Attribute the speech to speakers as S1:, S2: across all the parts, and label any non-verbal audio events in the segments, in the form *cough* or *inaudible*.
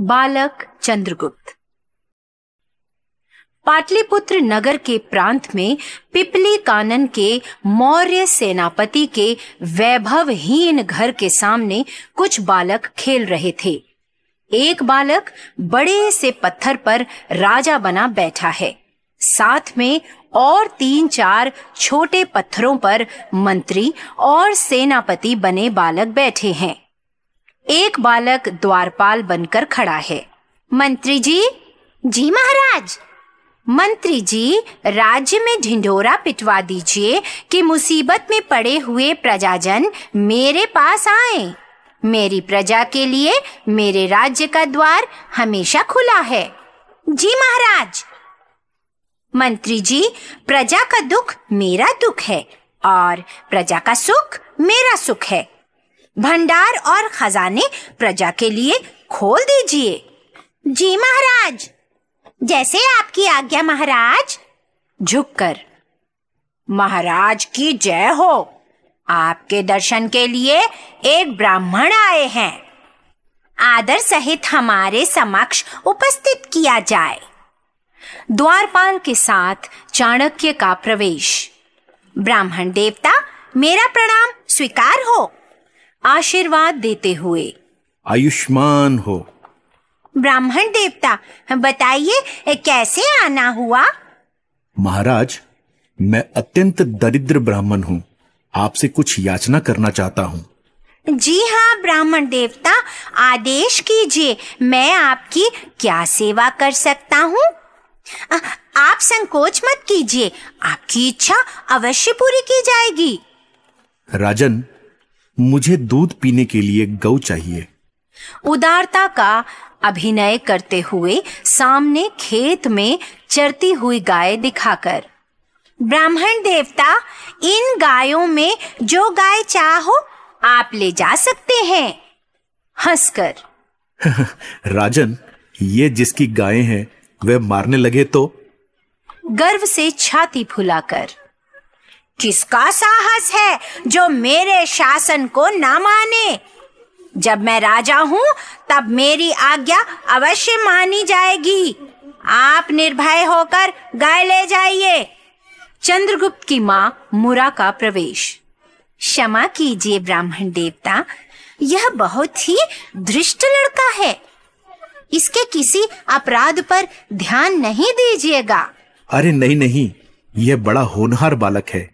S1: बालक चंद्रगुप्त पाटलिपुत्र नगर के प्रांत में पिपली कानन के मौर्य सेनापति के वैभवहीन घर के सामने कुछ बालक खेल रहे थे एक बालक बड़े से पत्थर पर राजा बना बैठा है साथ में और तीन चार छोटे पत्थरों पर मंत्री और सेनापति बने बालक बैठे हैं एक बालक द्वारपाल बनकर खड़ा है मंत्री जी जी महाराज मंत्री जी राज्य में ढिंढोरा पिटवा दीजिए कि मुसीबत में पड़े हुए प्रजाजन मेरे पास आए मेरी प्रजा के लिए मेरे राज्य का द्वार हमेशा खुला है जी महाराज मंत्री जी प्रजा का दुख मेरा दुख है और प्रजा का सुख मेरा सुख है भंडार और खजाने प्रजा के लिए खोल दीजिए जी महाराज जैसे आपकी आज्ञा महाराज झुककर महाराज की जय हो आपके दर्शन के लिए एक ब्राह्मण आए हैं आदर सहित हमारे समक्ष उपस्थित किया जाए द्वारपाल के साथ चाणक्य का प्रवेश ब्राह्मण देवता मेरा प्रणाम स्वीकार हो आशीर्वाद देते हुए
S2: आयुष्मान हो
S1: ब्राह्मण देवता बताइए कैसे आना हुआ
S2: महाराज मैं अत्यंत दरिद्र ब्राह्मण हूँ आपसे कुछ याचना करना चाहता हूँ
S1: जी हाँ ब्राह्मण देवता आदेश कीजिए मैं आपकी क्या सेवा कर सकता हूँ आप संकोच मत कीजिए आपकी इच्छा अवश्य पूरी की जाएगी
S2: राजन मुझे दूध पीने के लिए गौ चाहिए
S1: उदारता का अभिनय करते हुए सामने खेत में चरती हुई गाय दिखाकर ब्राह्मण देवता इन गायों में जो गाय चाहो आप ले जा सकते हैं हंसकर
S2: *laughs* राजन ये जिसकी गायें हैं वह मारने लगे तो
S1: गर्व से छाती फुलाकर किसका साहस है जो मेरे शासन को न माने जब मैं राजा हूँ तब मेरी आज्ञा अवश्य मानी जाएगी आप निर्भय होकर गाय ले जाइए चंद्रगुप्त की माँ मुरा का प्रवेश क्षमा कीजिए ब्राह्मण देवता यह बहुत ही धृष्ट लड़का है इसके किसी अपराध पर ध्यान नहीं दीजिएगा
S2: अरे नहीं नहीं यह बड़ा होनहार बालक है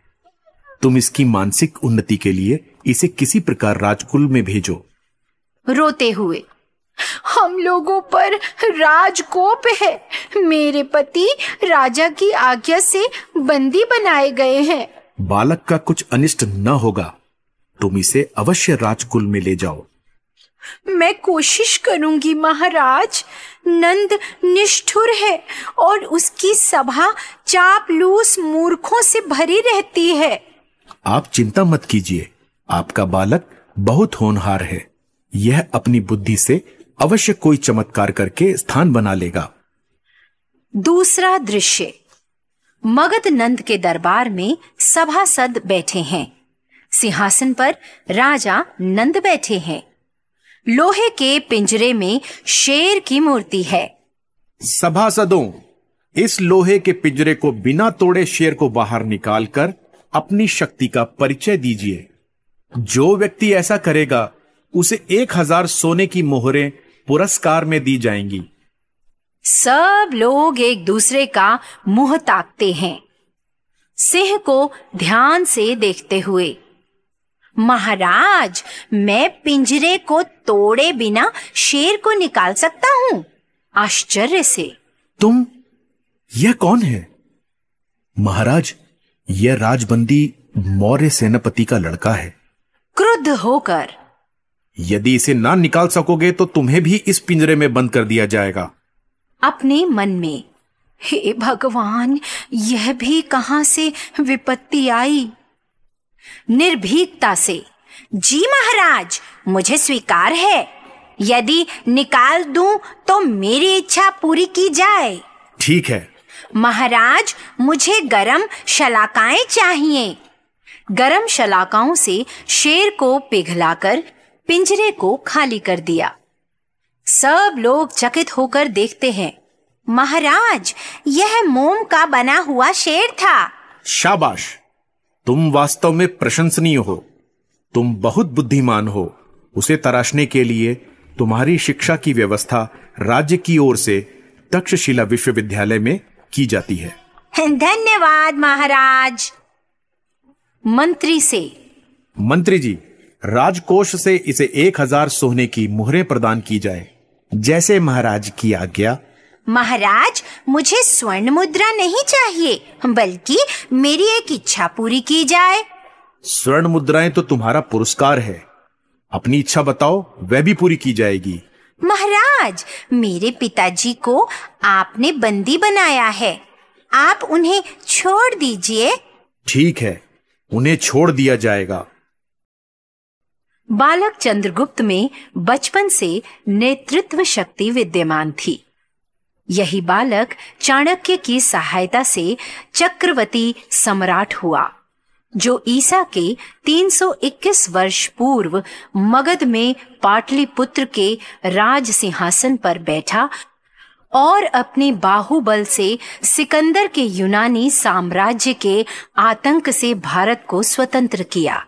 S2: तुम इसकी मानसिक उन्नति के लिए इसे किसी प्रकार राजकुल में भेजो
S1: रोते हुए हम लोगों पर राजकोप है मेरे पति राजा की आज्ञा से बंदी बनाए गए हैं
S2: बालक का कुछ अनिष्ट न होगा तुम इसे अवश्य राजकुल में ले जाओ
S1: मैं कोशिश करूंगी महाराज नंद निष्ठुर है और उसकी सभा चापलूस मूर्खों से भरी रहती है
S2: आप चिंता मत कीजिए आपका बालक बहुत होनहार है यह अपनी बुद्धि से अवश्य कोई चमत्कार करके स्थान बना लेगा
S1: दूसरा दृश्य मगध नंद के दरबार में सभासद बैठे हैं सिंहासन पर राजा नंद बैठे हैं लोहे के पिंजरे में शेर की मूर्ति है
S2: सभासदों इस लोहे के पिंजरे को बिना तोड़े शेर को बाहर निकालकर अपनी शक्ति का परिचय दीजिए जो व्यक्ति ऐसा करेगा उसे एक हजार सोने की मोहरें पुरस्कार में दी जाएंगी
S1: सब लोग एक दूसरे का मुंह ताकते हैं सिंह को ध्यान से देखते हुए महाराज मैं पिंजरे को तोड़े बिना शेर को निकाल सकता हूँ आश्चर्य से तुम
S2: यह कौन है महाराज यह राजबंदी मौर्य सेनापति का लड़का है
S1: क्रुद्ध होकर
S2: यदि इसे ना निकाल सकोगे तो तुम्हें भी इस पिंजरे में बंद कर दिया जाएगा
S1: अपने मन में हे भगवान यह भी कहां से विपत्ति आई निर्भीकता से जी महाराज मुझे स्वीकार है यदि निकाल दूं तो मेरी इच्छा पूरी की जाए ठीक है महाराज मुझे गरम शलाकाएं चाहिए गरम शलाकाओं से शेर को पिघलाकर पिंजरे को खाली कर दिया सब लोग चकित होकर देखते हैं महाराज यह मोम का बना हुआ शेर था
S2: शाबाश तुम वास्तव में प्रशंसनीय हो तुम बहुत बुद्धिमान हो उसे तराशने के लिए तुम्हारी शिक्षा की व्यवस्था राज्य की ओर से तक्षशिला विश्वविद्यालय में की जाती है
S1: धन्यवाद महाराज मंत्री से
S2: मंत्री जी राजकोष से इसे एक हजार सोने की मुहरें प्रदान की जाए जैसे महाराज की आज्ञा
S1: महाराज मुझे स्वर्ण मुद्रा नहीं चाहिए बल्कि मेरी एक इच्छा पूरी की जाए
S2: स्वर्ण मुद्राएं तो तुम्हारा पुरस्कार है अपनी इच्छा बताओ वह भी पूरी की जाएगी
S1: महाराज मेरे पिताजी को आपने बंदी बनाया है आप उन्हें छोड़ दीजिए
S2: ठीक है उन्हें छोड़ दिया जाएगा
S1: बालक चंद्रगुप्त में बचपन से नेतृत्व शक्ति विद्यमान थी यही बालक चाणक्य की सहायता से चक्रवर्ती सम्राट हुआ जो ईसा के 321 वर्ष पूर्व मगध में पाटलिपुत्र के राज सिंहासन पर बैठा और अपने बाहुबल से सिकंदर के यूनानी साम्राज्य के आतंक से भारत को स्वतंत्र किया